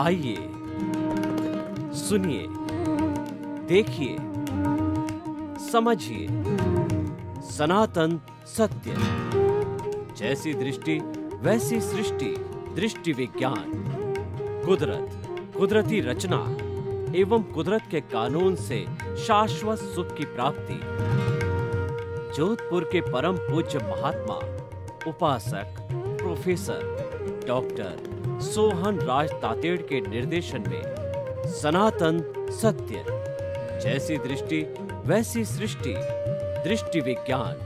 आइए सुनिए देखिए समझिए सनातन सत्य जैसी दृष्टि वैसी सृष्टि दृष्टि विज्ञान कुदरत कुदरती रचना एवं कुदरत के कानून से शाश्वत सुख की प्राप्ति जोधपुर के परम पूज्य महात्मा उपासक प्रोफेसर डॉक्टर सोहन राज तातेड़ के निर्देशन में सनातन सत्य जैसी दृष्टि वैसी सृष्टि दृष्टि विज्ञान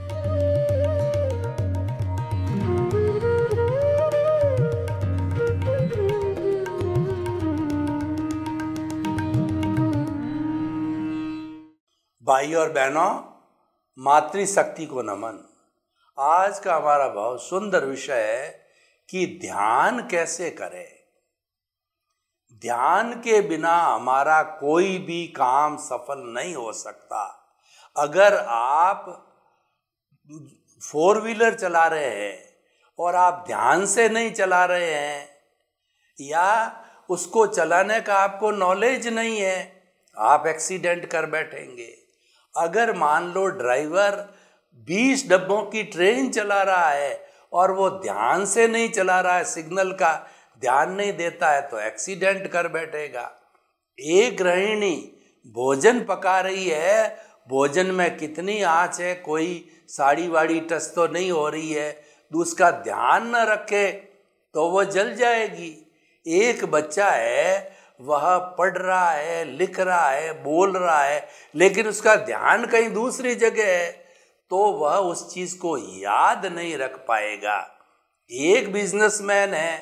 भाई और बहनों मातृशक्ति को नमन आज का हमारा बहुत सुंदर विषय है कि ध्यान कैसे करें ध्यान के बिना हमारा कोई भी काम सफल नहीं हो सकता अगर आप फोर व्हीलर चला रहे हैं और आप ध्यान से नहीं चला रहे हैं या उसको चलाने का आपको नॉलेज नहीं है आप एक्सीडेंट कर बैठेंगे अगर मान लो ड्राइवर बीस डब्बों की ट्रेन चला रहा है और वो ध्यान से नहीं चला रहा है सिग्नल का ध्यान नहीं देता है तो एक्सीडेंट कर बैठेगा एक गृहिणी भोजन पका रही है भोजन में कितनी आँच है कोई साड़ी वाड़ी टच तो नहीं हो रही है तो उसका ध्यान न रखे तो वो जल जाएगी एक बच्चा है वह पढ़ रहा है लिख रहा है बोल रहा है लेकिन उसका ध्यान कहीं दूसरी जगह है तो वह उस चीज को याद नहीं रख पाएगा एक बिजनेसमैन है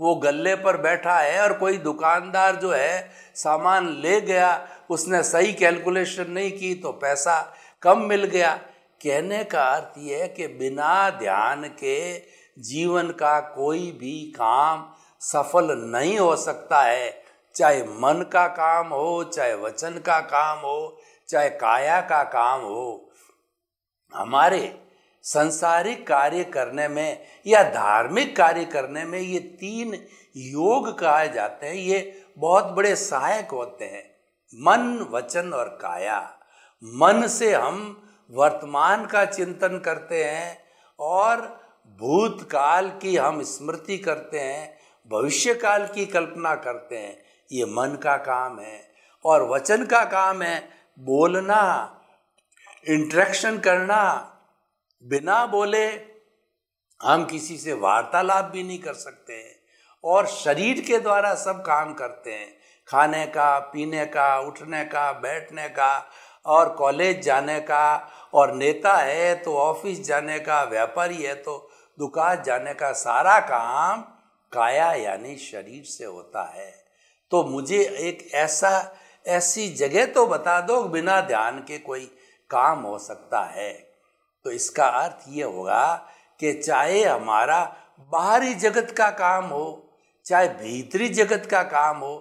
वो गले पर बैठा है और कोई दुकानदार जो है सामान ले गया उसने सही कैलकुलेशन नहीं की तो पैसा कम मिल गया कहने का अर्थ यह है कि बिना ध्यान के जीवन का कोई भी काम सफल नहीं हो सकता है चाहे मन का काम हो चाहे वचन का काम हो चाहे काया का काम हो हमारे संसारिक कार्य करने में या धार्मिक कार्य करने में ये तीन योग कहे जाते हैं ये बहुत बड़े सहायक होते हैं मन वचन और काया मन से हम वर्तमान का चिंतन करते हैं और भूतकाल की हम स्मृति करते हैं भविष्य काल की कल्पना करते हैं ये मन का काम है और वचन का काम है बोलना इंट्रैक्शन करना बिना बोले हम किसी से वार्तालाप भी नहीं कर सकते हैं और शरीर के द्वारा सब काम करते हैं खाने का पीने का उठने का बैठने का और कॉलेज जाने का और नेता है तो ऑफिस जाने का व्यापारी है तो दुकान जाने का सारा काम काया यानी शरीर से होता है तो मुझे एक ऐसा ऐसी जगह तो बता दो बिना ध्यान के कोई काम हो सकता है तो इसका अर्थ ये होगा कि चाहे हमारा बाहरी जगत का काम हो चाहे भीतरी जगत का काम हो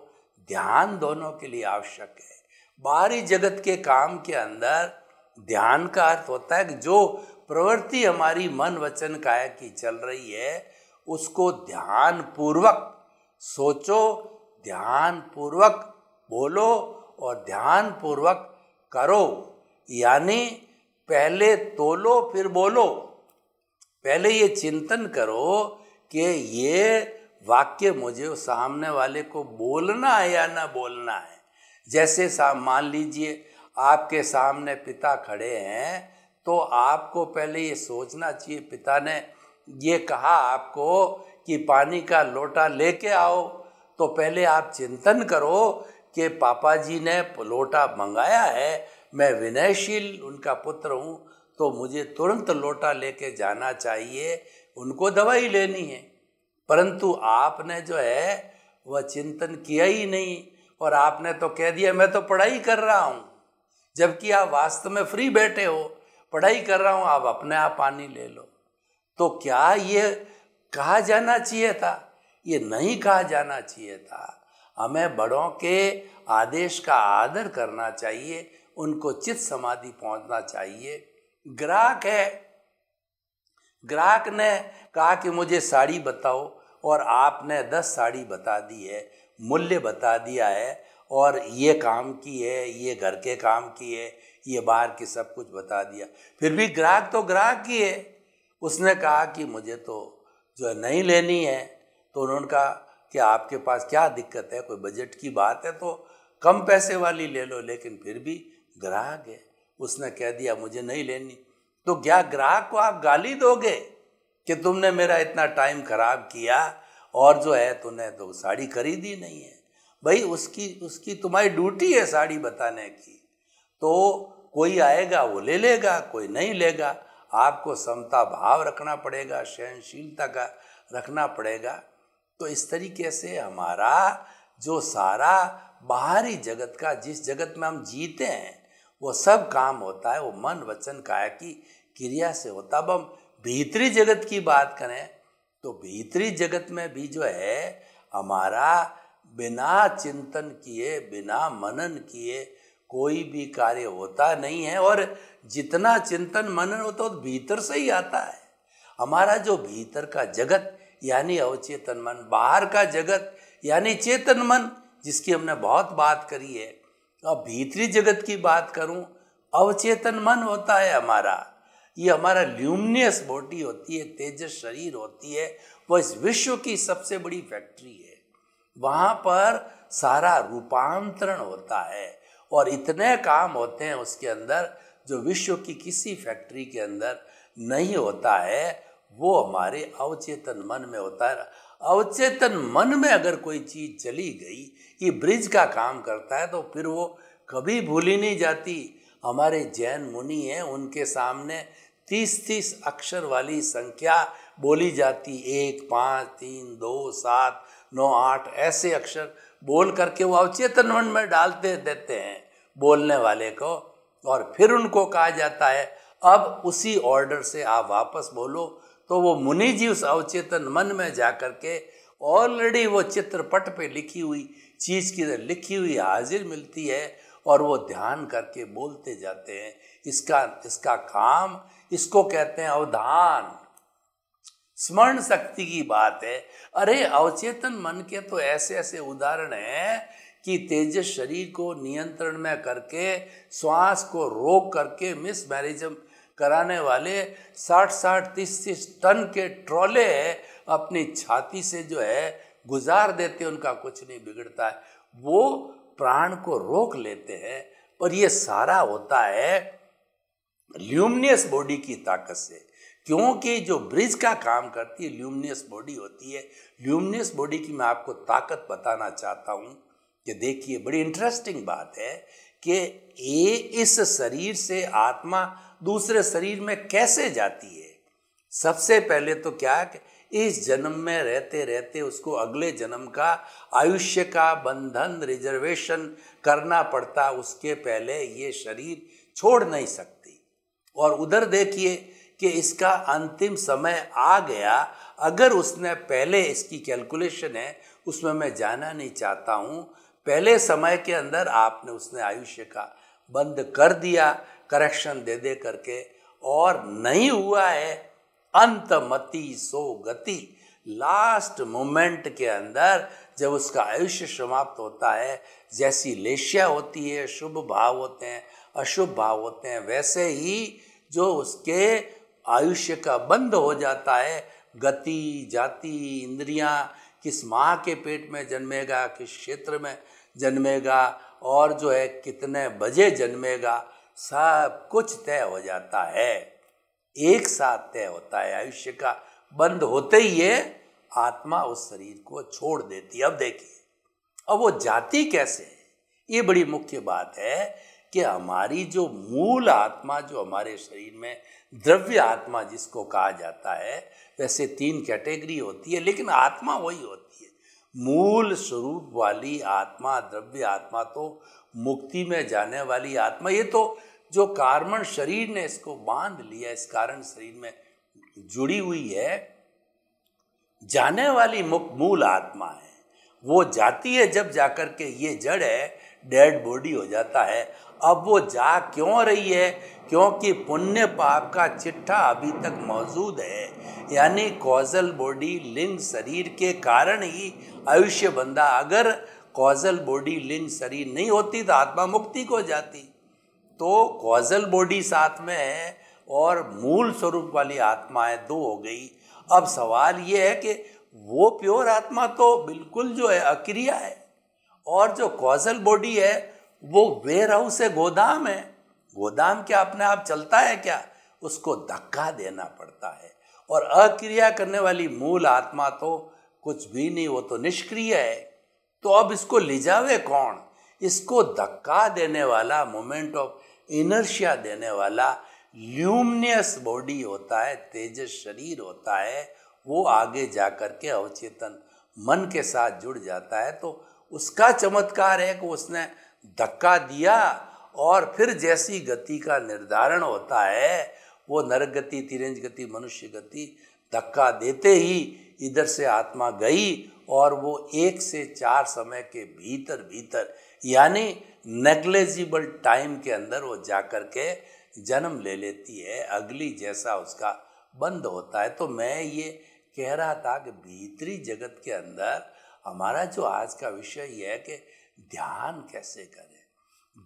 ध्यान दोनों के लिए आवश्यक है बाहरी जगत के काम के अंदर ध्यान का अर्थ होता है कि जो प्रवृत्ति हमारी मन वचन काया की चल रही है उसको ध्यान पूर्वक सोचो ध्यान पूर्वक बोलो और ध्यान पूर्वक करो यानी पहले तोलो फिर बोलो पहले ये चिंतन करो कि ये वाक्य मुझे सामने वाले को बोलना है या ना बोलना है जैसे मान लीजिए आपके सामने पिता खड़े हैं तो आपको पहले ये सोचना चाहिए पिता ने ये कहा आपको कि पानी का लोटा लेके आओ तो पहले आप चिंतन करो कि पापा जी ने लोटा मंगाया है मैं विनयशील उनका पुत्र हूँ तो मुझे तुरंत लोटा लेके जाना चाहिए उनको दवाई लेनी है परंतु आपने जो है वह चिंतन किया ही नहीं और आपने तो कह दिया मैं तो पढ़ाई कर रहा हूँ जबकि आप वास्तव में फ्री बैठे हो पढ़ाई कर रहा हूँ आप अपने आप पानी ले लो तो क्या ये कहा जाना चाहिए था ये नहीं कहा जाना चाहिए था हमें बड़ों के आदेश का आदर करना चाहिए उनको चित्त समाधि पहुंचना चाहिए ग्राहक है ग्राहक ने कहा कि मुझे साड़ी बताओ और आपने दस साड़ी बता दी है मूल्य बता दिया है और ये काम की है ये घर के काम की है ये बाहर की सब कुछ बता दिया फिर भी ग्राहक तो ग्राहक ही है उसने कहा कि मुझे तो जो नहीं लेनी है तो उन्होंने कहा कि आपके पास क्या दिक्कत है कोई बजट की बात है तो कम पैसे वाली ले लो लेकिन फिर भी ग्राहक है उसने कह दिया मुझे नहीं लेनी तो क्या ग्राहक को आप गाली दोगे कि तुमने मेरा इतना टाइम खराब किया और जो है तूने तो साड़ी खरीदी नहीं है भाई उसकी उसकी तुम्हारी ड्यूटी है साड़ी बताने की तो कोई आएगा वो ले लेगा कोई नहीं लेगा आपको समता भाव रखना पड़ेगा सहनशीलता का रखना पड़ेगा तो इस तरीके से हमारा जो सारा बाहरी जगत का जिस जगत में हम जीते हैं वो सब काम होता है वो मन वचन काया की क्रिया से होता अब हम भीतरी जगत की बात करें तो भीतरी जगत में भी जो है हमारा बिना चिंतन किए बिना मनन किए कोई भी कार्य होता नहीं है और जितना चिंतन मनन होता है तो भीतर से ही आता है हमारा जो भीतर का जगत यानी अवचेतन मन बाहर का जगत यानी चेतन मन जिसकी हमने बहुत बात करी है और भीतरी जगत की बात करूं अवचेतन मन होता है हमारा ये हमारा ल्यूमिनियस बॉडी होती है तेजस शरीर होती है वो इस विश्व की सबसे बड़ी फैक्ट्री है वहाँ पर सारा रूपांतरण होता है और इतने काम होते हैं उसके अंदर जो विश्व की किसी फैक्ट्री के अंदर नहीं होता है वो हमारे अवचेतन मन में होता है अवचेतन मन में अगर कोई चीज चली गई ये ब्रिज का काम करता है तो फिर वो कभी भूली नहीं जाती हमारे जैन मुनि हैं उनके सामने तीस तीस अक्षर वाली संख्या बोली जाती एक पाँच तीन दो सात नौ आठ ऐसे अक्षर बोल करके वो अवचेतन मन में डालते देते हैं बोलने वाले को और फिर उनको कहा जाता है अब उसी ऑर्डर से आप वापस बोलो तो वो मुनि जी उस अवचेतन मन में जा कर के ऑलरेडी वो चित्रपट पे लिखी हुई चीज़ की लिखी हुई हाजिर मिलती है और वो ध्यान करके बोलते जाते हैं इसका इसका काम इसको कहते हैं अवधान स्मरण शक्ति की बात है अरे अवचेतन मन के तो ऐसे ऐसे उदाहरण हैं कि तेजस शरीर को नियंत्रण में करके श्वास को रोक करके मिस मैरिजम कराने वाले साठ साठ तीस तीस टन के ट्रॉले अपनी छाती से जो है गुजार देते उनका कुछ नहीं बिगड़ता है वो प्राण को रोक लेते हैं और ये सारा होता है ल्यूमिनियस बॉडी की ताकत से क्योंकि जो ब्रिज का काम करती है ल्यूमिनियस बॉडी होती है ल्यूमिनियस बॉडी की मैं आपको ताकत बताना चाहता हूँ कि देखिए बड़ी इंटरेस्टिंग बात है कि ये इस शरीर से आत्मा दूसरे शरीर में कैसे जाती है सबसे पहले तो क्या कि इस जन्म में रहते रहते उसको अगले जन्म का आयुष्य का बंधन रिजर्वेशन करना पड़ता उसके पहले ये शरीर छोड़ नहीं सकती और उधर देखिए कि इसका अंतिम समय आ गया अगर उसने पहले इसकी कैलकुलेशन है उसमें मैं जाना नहीं चाहता हूँ पहले समय के अंदर आपने उसने आयुष्य का बंद कर दिया करेक्शन दे दे करके और नहीं हुआ है अंत मति सो गति लास्ट मोमेंट के अंदर जब उसका आयुष्य समाप्त होता है जैसी लेशिया होती है शुभ भाव होते हैं अशुभ भाव होते हैं वैसे ही जो उसके आयुष्य का बंद हो जाता है गति जाति इंद्रियां किस माँ के पेट में जन्मेगा किस क्षेत्र में जन्मेगा और जो है कितने बजे जन्मेगा सब कुछ तय हो जाता है एक साथ तय होता है आयुष्य का बंद होते ही है आत्मा उस शरीर को छोड़ देती है अब देखिए अब वो जाती कैसे है ये बड़ी मुख्य बात है कि हमारी जो मूल आत्मा जो हमारे शरीर में द्रव्य आत्मा जिसको कहा जाता है वैसे तीन कैटेगरी होती है लेकिन आत्मा वही होती है मूल स्वरूप वाली आत्मा द्रव्य आत्मा तो मुक्ति में जाने वाली आत्मा ये तो जो कार्मण शरीर ने इसको बांध लिया इस कारण शरीर में जुड़ी हुई है जाने वाली मुक्त मूल आत्मा है वो जाती है जब जाकर के ये जड़ है डेड बॉडी हो जाता है अब वो जा क्यों रही है क्योंकि पुण्य पाप का चिट्ठा अभी तक मौजूद है यानी कॉजल बॉडी लिंग शरीर के कारण ही आयुष्य बंधा अगर कॉजल बॉडी लिंग शरीर नहीं होती तो आत्मा मुक्ति को जाती तो कॉजल बॉडी साथ में है और मूल स्वरूप वाली आत्माएं दो हो गई अब सवाल ये है कि वो प्योर आत्मा तो बिल्कुल जो है अक्रिया है और जो कॉजल बॉडी है वो वेयर हाउस है गोदाम है गोदाम क्या अपने आप चलता है क्या उसको धक्का देना पड़ता है और अक्रिया करने वाली मूल आत्मा तो कुछ भी नहीं वो तो निष्क्रिय है तो अब इसको ले जावे कौन इसको धक्का देने वाला मोमेंट ऑफ इनर्शिया देने वाला ल्यूमिनियस बॉडी होता है तेजस शरीर होता है वो आगे जा कर के अवचेतन मन के साथ जुड़ जाता है तो उसका चमत्कार है कि उसने धक्का दिया और फिर जैसी गति का निर्धारण होता है वो नरक गति तिरंज गति मनुष्य गति धक्का देते ही इधर से आत्मा गई और वो एक से चार समय के भीतर भीतर यानी नेग्लेजिबल टाइम के अंदर वो जाकर के जन्म ले लेती है अगली जैसा उसका बंद होता है तो मैं ये कह रहा था कि भीतरी जगत के अंदर हमारा जो आज का विषय यह है कि ध्यान कैसे करें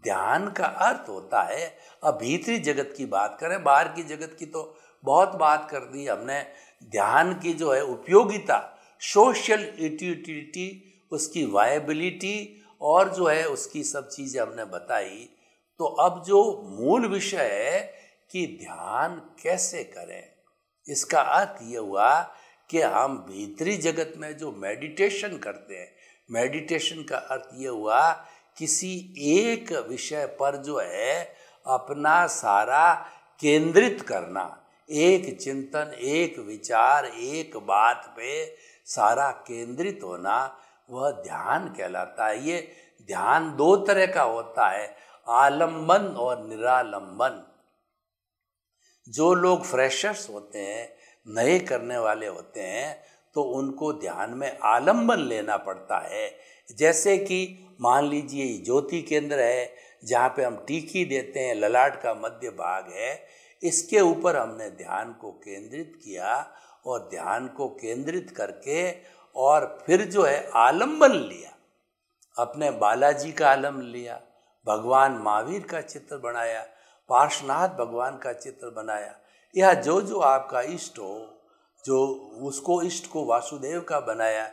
ध्यान का अर्थ होता है अब भीतरी जगत की बात करें बाहर की जगत की तो बहुत बात कर दी हमने ध्यान की जो है उपयोगिता सोशल यूटिलिटी उसकी वायबिलिटी और जो है उसकी सब चीज़ें हमने बताई तो अब जो मूल विषय है कि ध्यान कैसे करें इसका अर्थ ये हुआ कि हम भीतरी जगत में जो मेडिटेशन करते हैं मेडिटेशन का अर्थ ये हुआ किसी एक विषय पर जो है अपना सारा केंद्रित करना एक चिंतन एक विचार एक बात पे सारा केंद्रित होना वह ध्यान कहलाता है ये ध्यान दो तरह का होता है आलंबन और निरालंबन जो लोग फ्रेशर्स होते हैं नए करने वाले होते हैं तो उनको ध्यान में आलम्बन लेना पड़ता है जैसे कि मान लीजिए ज्योति केंद्र है जहाँ पे हम टीकी देते हैं ललाट का मध्य भाग है इसके ऊपर हमने ध्यान को केंद्रित किया और ध्यान को केंद्रित करके और फिर जो है आलम्बन लिया अपने बालाजी का आलम लिया भगवान महावीर का चित्र बनाया पार्शनाथ भगवान का चित्र बनाया यह जो जो आपका इष्ट हो जो उसको इष्ट को वासुदेव का बनाया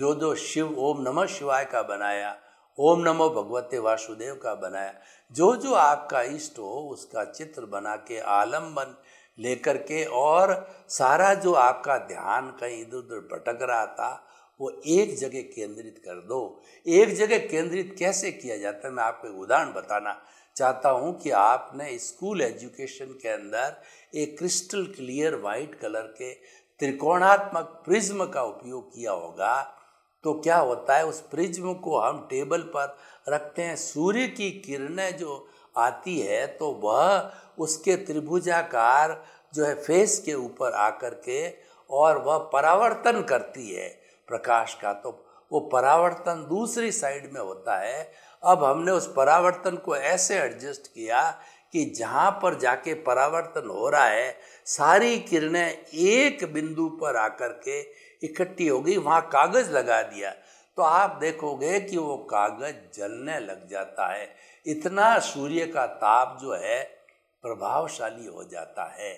जो जो शिव ओम नमः शिवाय का बनाया ओम नमो भगवते वासुदेव का बनाया जो जो आपका इष्ट हो उसका चित्र बना के आलम्बन लेकर के और सारा जो आपका ध्यान कहीं इधर उधर भटक रहा था वो एक जगह केंद्रित कर दो एक जगह केंद्रित कैसे किया जाता है मैं आपको एक उदाहरण बताना चाहता हूँ कि आपने स्कूल एजुकेशन के अंदर एक क्रिस्टल क्लियर वाइट कलर के त्रिकोणात्मक प्रिज्म का उपयोग किया होगा तो क्या होता है उस प्रिज्म को हम टेबल पर रखते हैं सूर्य की किरणें जो आती है तो वह उसके त्रिभुजाकार जो है फेस के ऊपर आकर के और वह परावर्तन करती है प्रकाश का तो वो परावर्तन दूसरी साइड में होता है अब हमने उस परावर्तन को ऐसे एडजस्ट किया कि जहाँ पर जाके परावर्तन हो रहा है सारी किरणें एक बिंदु पर आकर के इकट्ठी हो गई वहाँ कागज लगा दिया तो आप देखोगे कि वो कागज जलने लग जाता है इतना सूर्य का ताप जो है प्रभावशाली हो जाता है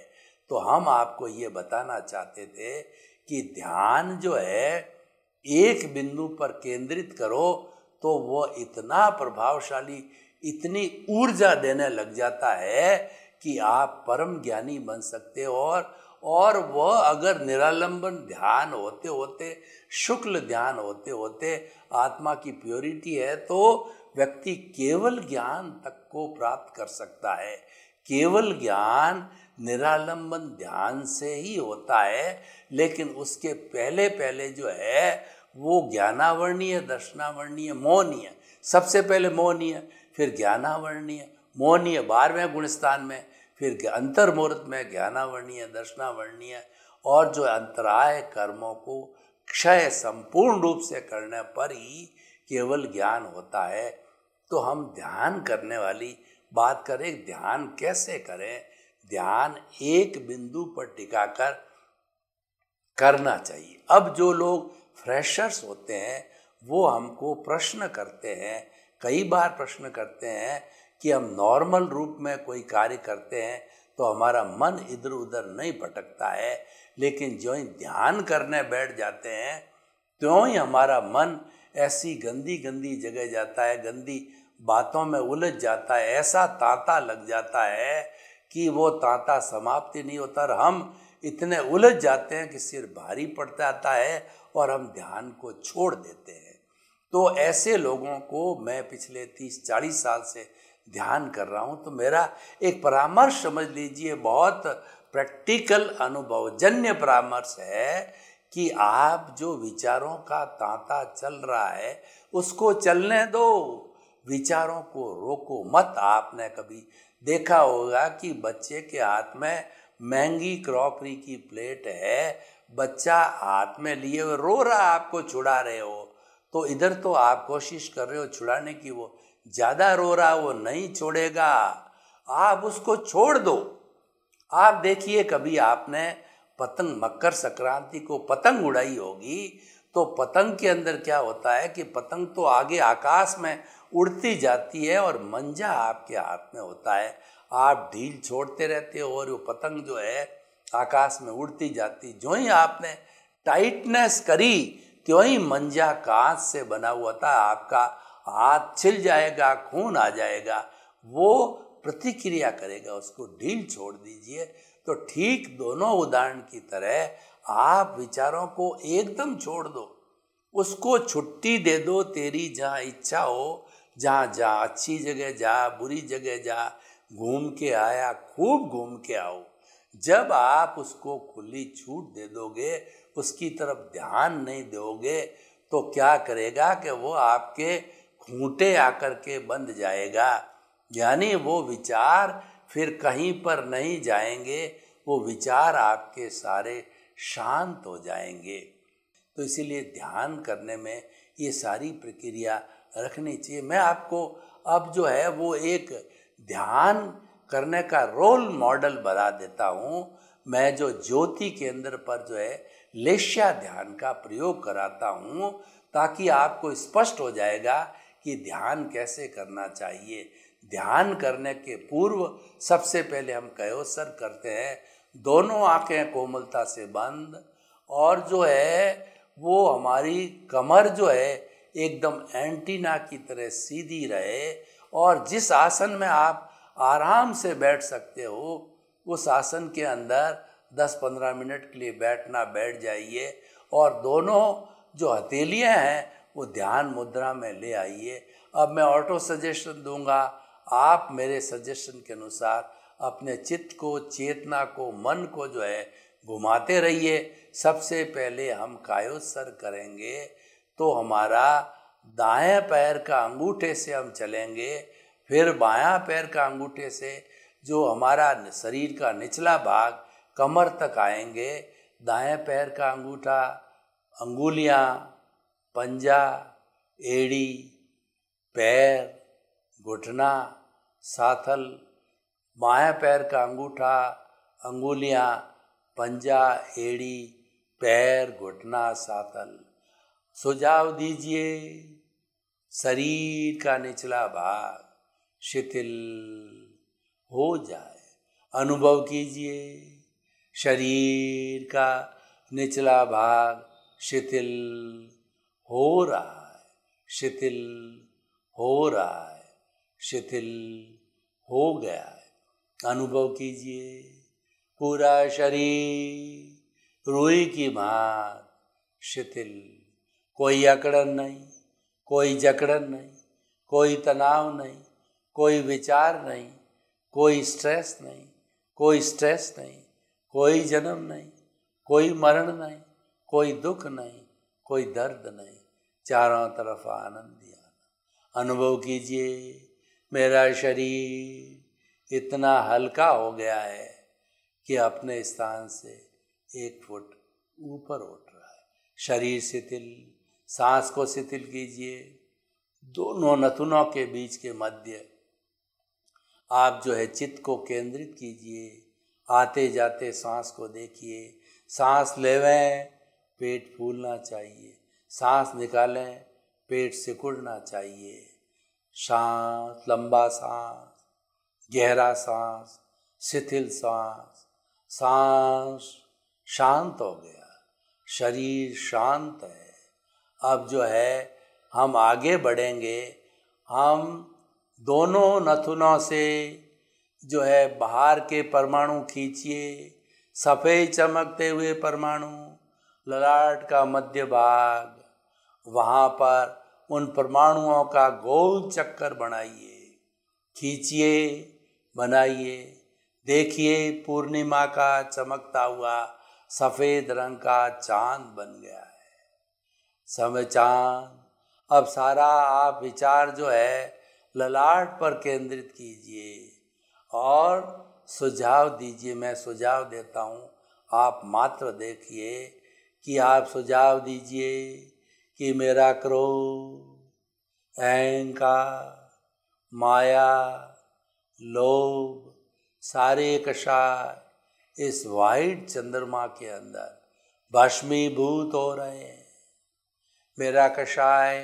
तो हम आपको ये बताना चाहते थे कि ध्यान जो है एक बिंदु पर केंद्रित करो तो वो इतना प्रभावशाली इतनी ऊर्जा देने लग जाता है कि आप परम ज्ञानी बन सकते हो और और वह अगर निरालंबन ध्यान होते होते शुक्ल ध्यान होते होते आत्मा की प्योरिटी है तो व्यक्ति केवल ज्ञान तक को प्राप्त कर सकता है केवल ज्ञान निरालंबन ध्यान से ही होता है लेकिन उसके पहले पहले जो है वो ज्ञानावरणीय दर्शनावरणीय मौनीय सबसे पहले मौनीय फिर ज्ञानावरणीय मौनीय बारहवें गुणस्थान में फिर अंतर मुहूर्त में ज्ञानावर्णीय दर्शनावर्णीय और जो अंतराय कर्मों को क्षय संपूर्ण रूप से करने पर ही केवल ज्ञान होता है तो हम ध्यान करने वाली बात करें ध्यान कैसे करें ध्यान एक बिंदु पर टिका कर करना चाहिए अब जो लोग फ्रेशर्स होते हैं वो हमको प्रश्न करते हैं कई बार प्रश्न करते हैं कि हम नॉर्मल रूप में कोई कार्य करते हैं तो हमारा मन इधर उधर नहीं भटकता है लेकिन जो ही ध्यान करने बैठ जाते हैं त्यों ही हमारा मन ऐसी गंदी गंदी जगह जाता है गंदी बातों में उलझ जाता है ऐसा तांता लग जाता है कि वो तांता समाप्ति नहीं होता और हम इतने उलझ जाते हैं कि सिर भारी पड़ जाता है और हम ध्यान को छोड़ देते हैं तो ऐसे लोगों को मैं पिछले तीस चालीस साल से ध्यान कर रहा हूँ तो मेरा एक परामर्श समझ लीजिए बहुत प्रैक्टिकल अनुभव जन्य परामर्श है कि आप जो विचारों का तांता चल रहा है उसको चलने दो विचारों को रोको मत आपने कभी देखा होगा कि बच्चे के हाथ में महंगी क्रॉकरी की प्लेट है बच्चा हाथ में लिए हुए रो रहा आपको छुड़ा रहे हो तो इधर तो आप कोशिश कर रहे हो छुड़ाने की वो ज़्यादा रो रहा वो नहीं छोड़ेगा आप उसको छोड़ दो आप देखिए कभी आपने पतंग मकर संक्रांति को पतंग उड़ाई होगी तो पतंग के अंदर क्या होता है कि पतंग तो आगे आकाश में उड़ती जाती है और मंजा आपके हाथ में होता है आप ढील छोड़ते रहते हो और वो पतंग जो है आकाश में उड़ती जाती जो ही आपने टाइटनेस करी त्यों ही मंजा कांच से बना हुआ था आपका हाथ छिल जाएगा खून आ जाएगा वो प्रतिक्रिया करेगा उसको ढील छोड़ दीजिए तो ठीक दोनों उदाहरण की तरह आप विचारों को एकदम छोड़ दो उसको छुट्टी दे दो तेरी जहाँ इच्छा हो जहाँ जा अच्छी जगह जा बुरी जगह जा घूम के आया खूब घूम के आओ जब आप उसको खुली छूट दे दोगे उसकी तरफ ध्यान नहीं दोगे तो क्या करेगा कि वो आपके खूंटे आकर के बंध जाएगा यानी वो विचार फिर कहीं पर नहीं जाएंगे वो विचार आपके सारे शांत हो जाएंगे तो इसीलिए ध्यान करने में ये सारी प्रक्रिया रखनी चाहिए मैं आपको अब जो है वो एक ध्यान करने का रोल मॉडल बना देता हूँ मैं जो ज्योति केंद्र पर जो है लेश्या ध्यान का प्रयोग कराता हूँ ताकि आपको स्पष्ट हो जाएगा कि ध्यान कैसे करना चाहिए ध्यान करने के पूर्व सबसे पहले हम कयोसर करते हैं दोनों आंखें कोमलता से बंद और जो है वो हमारी कमर जो है एकदम एंटीना की तरह सीधी रहे और जिस आसन में आप आराम से बैठ सकते हो उस आसन के अंदर 10-15 मिनट के लिए बैठना बैठ जाइए और दोनों जो हथेलियाँ हैं वो ध्यान मुद्रा में ले आइए अब मैं ऑटो सजेशन दूंगा आप मेरे सजेशन के अनुसार अपने चित्त को चेतना को मन को जो है घुमाते रहिए सबसे पहले हम कायोत्सर करेंगे तो हमारा दाएं पैर का अंगूठे से हम चलेंगे फिर बायां पैर का अंगूठे से जो हमारा शरीर का निचला भाग कमर तक आएंगे दाएं पैर का अंगूठा अंगुलियां पंजा एड़ी पैर घुटना साथल बाया पैर का अंगूठा अंगुलियाँ पंजा एड़ी पैर घुटना सातल सुझाव दीजिए शरीर का निचला भाग शिथिल हो जाए अनुभव कीजिए शरीर का निचला भाग शिथिल हो रहा है शिथिल हो रहा है शिथिल हो गया है अनुभव कीजिए पूरा शरीर रोई की मार शिथिल कोई अकड़न नहीं कोई जकड़न नहीं कोई तनाव नहीं कोई विचार नहीं कोई स्ट्रेस नहीं कोई स्ट्रेस नहीं कोई जन्म नहीं कोई मरण नहीं कोई दुख नहीं कोई दर्द नहीं चारों तरफ आनंद ही अनुभव कीजिए मेरा शरीर इतना हल्का हो गया है कि अपने स्थान से एक फुट ऊपर उठ रहा है शरीर शिथिल सांस को शिथिल कीजिए दोनों नथुनों के बीच के मध्य आप जो है चित्त को केंद्रित कीजिए आते जाते सांस को देखिए सांस लेवें पेट फूलना चाहिए सांस निकालें पेट सिकुड़ना चाहिए सांस लंबा सांस गहरा सांस शिथिल सांस सांस शांत हो गया शरीर शांत है अब जो है हम आगे बढ़ेंगे हम दोनों नथुनों से जो है बाहर के परमाणु खींचिए सफ़ेद चमकते हुए परमाणु ललाट का मध्य भाग वहाँ पर उन परमाणुओं का गोल चक्कर बनाइए खींचिए बनाइए देखिए पूर्णिमा का चमकता हुआ सफ़ेद रंग का चांद बन गया है समय चांद अब सारा आप विचार जो है ललाट पर केंद्रित कीजिए और सुझाव दीजिए मैं सुझाव देता हूँ आप मात्र देखिए कि आप सुझाव दीजिए कि मेरा क्रोध अहंकार माया लोभ सारे कषाय इस वाइट चंद्रमा के अंदर भस्मीभूत हो रहे हैं मेरा कषाय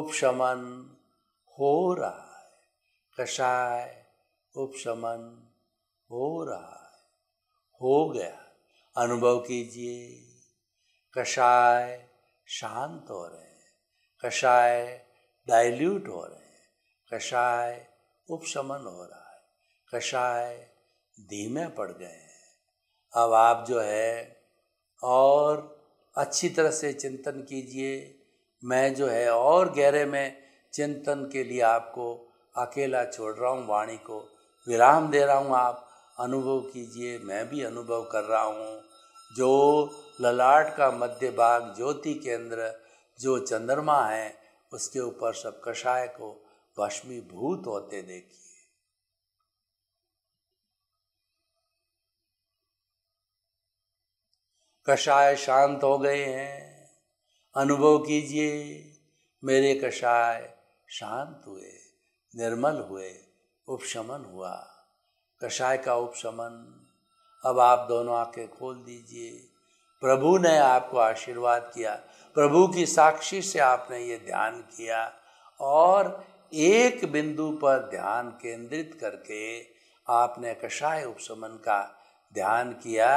उपशमन हो रहा है कषाय उपशमन हो रहा है हो गया अनुभव कीजिए कषाय शांत हो रहे हैं कषाय डाइल्यूट हो रहे हैं कषाय उपशमन हो रहा है कषाय धीमे पड़ गए हैं अब आप जो है और अच्छी तरह से चिंतन कीजिए मैं जो है और गहरे में चिंतन के लिए आपको अकेला छोड़ रहा हूँ वाणी को विराम दे रहा हूँ आप अनुभव कीजिए मैं भी अनुभव कर रहा हूँ जो ललाट का मध्य भाग ज्योति केंद्र जो चंद्रमा है उसके ऊपर सब कषाय को भस्मीभूत होते देखिए कषाय शांत हो गए हैं अनुभव कीजिए मेरे कषाय शांत हुए निर्मल हुए उपशमन हुआ कषाय का उपशमन अब आप दोनों आंखें खोल दीजिए प्रभु ने आपको आशीर्वाद किया प्रभु की साक्षी से आपने ये ध्यान किया और एक बिंदु पर ध्यान केंद्रित करके आपने कषाय उपशमन का ध्यान किया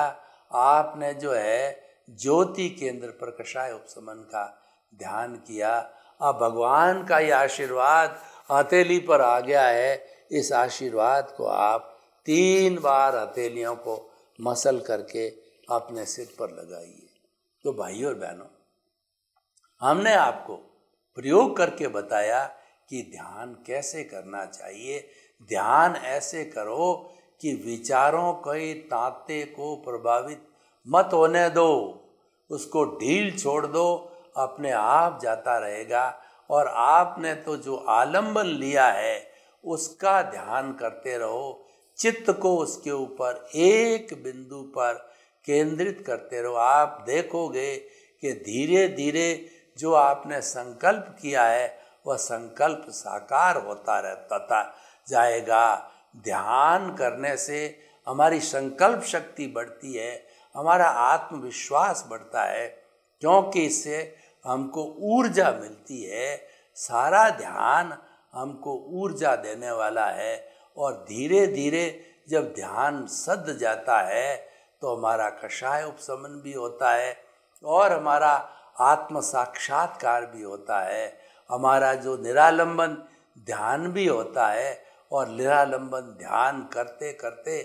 आपने जो है ज्योति केंद्र पर कषाय उपशमन का ध्यान किया अब भगवान का ये आशीर्वाद हथेली पर आ गया है इस आशीर्वाद को आप तीन बार हथेलियों को मसल करके अपने सिर पर लगाइए तो भाई और बहनों हमने आपको प्रयोग करके बताया कि ध्यान कैसे करना चाहिए ध्यान ऐसे करो कि विचारों के तांते को प्रभावित मत होने दो उसको ढील छोड़ दो अपने आप जाता रहेगा और आपने तो जो आलंबन लिया है उसका ध्यान करते रहो चित्त को उसके ऊपर एक बिंदु पर केंद्रित करते रहो आप देखोगे कि धीरे धीरे जो आपने संकल्प किया है वह संकल्प साकार होता रहता था जाएगा ध्यान करने से हमारी संकल्प शक्ति बढ़ती है हमारा आत्मविश्वास बढ़ता है क्योंकि इससे हमको ऊर्जा मिलती है सारा ध्यान हमको ऊर्जा देने वाला है और धीरे धीरे जब ध्यान सद जाता है तो हमारा कषाय उपशमन भी होता है और हमारा आत्म साक्षात्कार भी होता है हमारा जो निरालंबन ध्यान भी होता है और निरालंबन ध्यान करते करते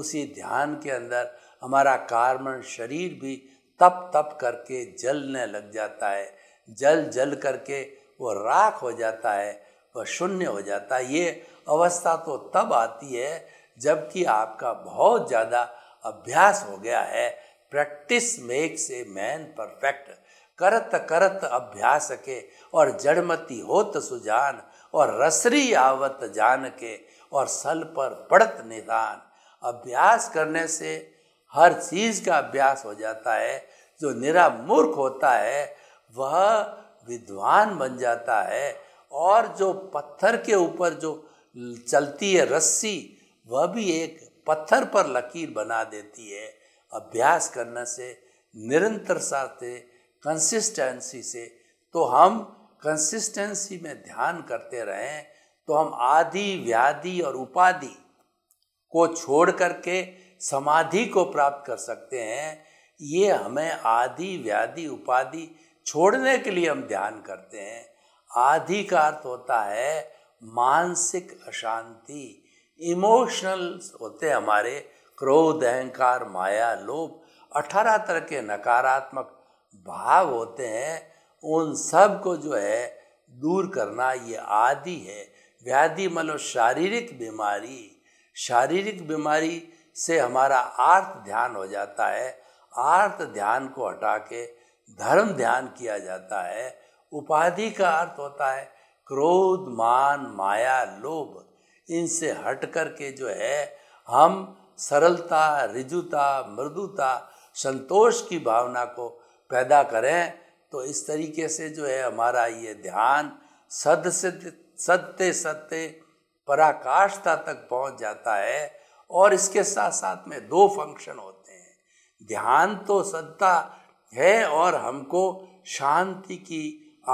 उसी ध्यान के अंदर हमारा कार्मण शरीर भी तप तप करके जलने लग जाता है जल जल करके वो राख हो जाता है वह शून्य हो जाता है ये अवस्था तो तब आती है जबकि आपका बहुत ज़्यादा अभ्यास हो गया है practice makes a man perfect करत करत अभ्यास के और जड़मती होत सुजान और रसरी आवत जान के और सल पर पड़त निदान अभ्यास करने से हर चीज का अभ्यास हो जाता है जो निरा मूर्ख होता है वह विद्वान बन जाता है और जो पत्थर के ऊपर जो चलती है रस्सी वह भी एक पत्थर पर लकीर बना देती है अभ्यास करने से निरंतरता से कंसिस्टेंसी से तो हम कंसिस्टेंसी में ध्यान करते रहें तो हम आदि व्याधि और उपाधि को छोड़ करके समाधि को प्राप्त कर सकते हैं ये हमें आदि व्याधि उपाधि छोड़ने के लिए हम ध्यान करते हैं आधिकार्थ का अर्थ होता है मानसिक अशांति इमोशनल होते हमारे क्रोध अहंकार माया लोभ अठारह तरह के नकारात्मक भाव होते हैं उन सब को जो है दूर करना ये आदि है व्याधि मतलब शारीरिक बीमारी शारीरिक बीमारी से हमारा आर्थ ध्यान हो जाता है आर्थ ध्यान को हटा के धर्म ध्यान किया जाता है उपाधि का अर्थ होता है क्रोध मान माया लोभ इनसे हट कर के जो है हम सरलता रिजुता मृदुता संतोष की भावना को पैदा करें तो इस तरीके से जो है हमारा ये ध्यान सद सिद्ध सत्य सत्य पराकाष्ठता तक पहुंच जाता है और इसके साथ साथ में दो फंक्शन होते हैं ध्यान तो सत्ता है और हमको शांति की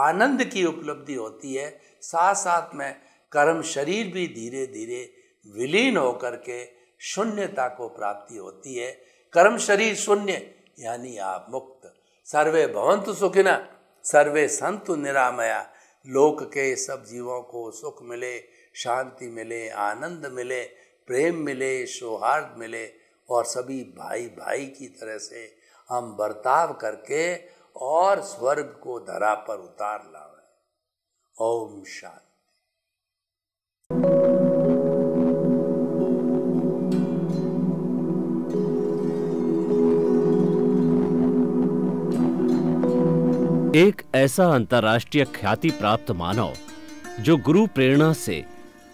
आनंद की उपलब्धि होती है साथ साथ में कर्म शरीर भी धीरे धीरे विलीन होकर के शून्यता को प्राप्ति होती है कर्म शरीर शून्य यानी आप मुक्त सर्वे भवंतु सुखिना सर्वे संतु निरामया लोक के सब जीवों को सुख मिले शांति मिले आनंद मिले प्रेम मिले सौहार्द मिले और सभी भाई भाई की तरह से हम बर्ताव करके और स्वर्ग को धरा पर उतार लावे ओम शांति एक ऐसा अंतर्राष्ट्रीय ख्याति प्राप्त मानव जो गुरु प्रेरणा से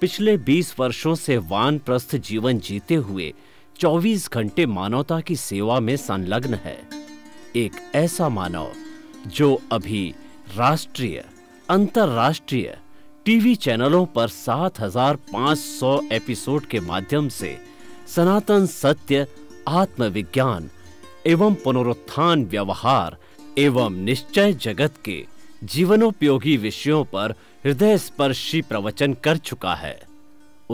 पिछले 20 वर्षों से वानप्रस्थ जीवन जीते हुए 24 घंटे मानवता की सेवा में संलग्न है एक ऐसा मानव जो अभी राष्ट्रीय अंतर्राष्ट्रीय टीवी चैनलों पर 7,500 एपिसोड के माध्यम से सनातन सत्य आत्मविज्ञान एवं पुनरुत्थान व्यवहार एवं निश्चय जगत के जीवनोपयोगी विषयों पर हृदय स्पर्शी प्रवचन कर चुका है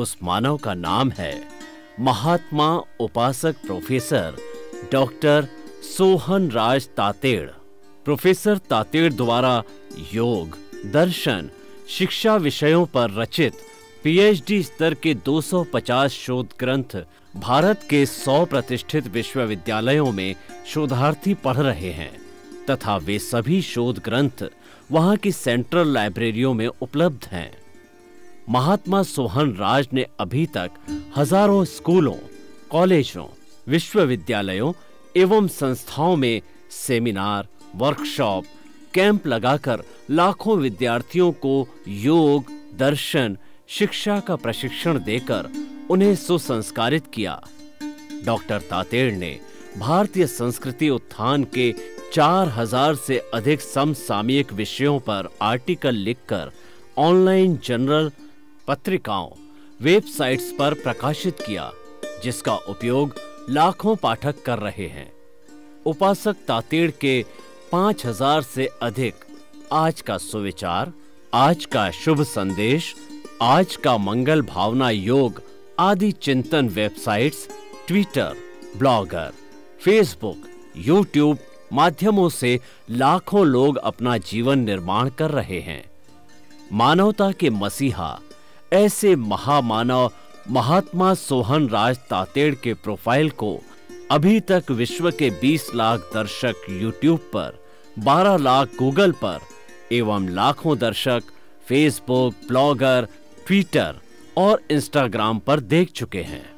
उस मानव का नाम है महात्मा उपासक professor doctor Sohan Raj Tated professor Tated द्वारा योग दर्शन शिक्षा विषयों पर रचित पीएचडी स्तर के 250 शोध ग्रंथ भारत के 100 प्रतिष्ठित विश्वविद्यालयों में शोधार्थी पढ़ रहे हैं तथा वे सभी शोध ग्रंथ वहां की सेंट्रल लाइब्रेरियों में उपलब्ध हैं महात्मा सोहन राज ने अभी तक हजारों स्कूलों कॉलेजों विश्वविद्यालयों एवं संस्थाओं में सेमिनार वर्कशॉप कैंप लगाकर लाखों विद्यार्थियों को योग दर्शन शिक्षा का प्रशिक्षण देकर उन्हें सुसंस्कारित किया डॉक्टर तातेड़ ने भारतीय संस्कृति उत्थान के चार हजार से अधिक समसामयिक विषयों पर आर्टिकल लिखकर ऑनलाइन जनरल पत्रिकाओं वेबसाइट्स पर प्रकाशित किया जिसका उपयोग लाखों पाठक कर रहे हैं उपासक तातेड़ के पांच हजार से अधिक आज का सुविचार आज का शुभ संदेश आज का मंगल भावना योग आदि चिंतन websites Twitter Blogger Facebook YouTube माध्यमों से लाखों लोग अपना जीवन निर्माण कर रहे हैं मानवता के मसीहा ऐसे महामानव महात्मा सोहन राज तातेड़ के प्रोफाइल को अभी तक विश्व के 20 लाख दर्शक यूट्यूब पर 12 लाख गूगल पर एवं लाखों दर्शक फेसबुक ब्लॉगर ट्विटर और इंस्टाग्राम पर देख चुके हैं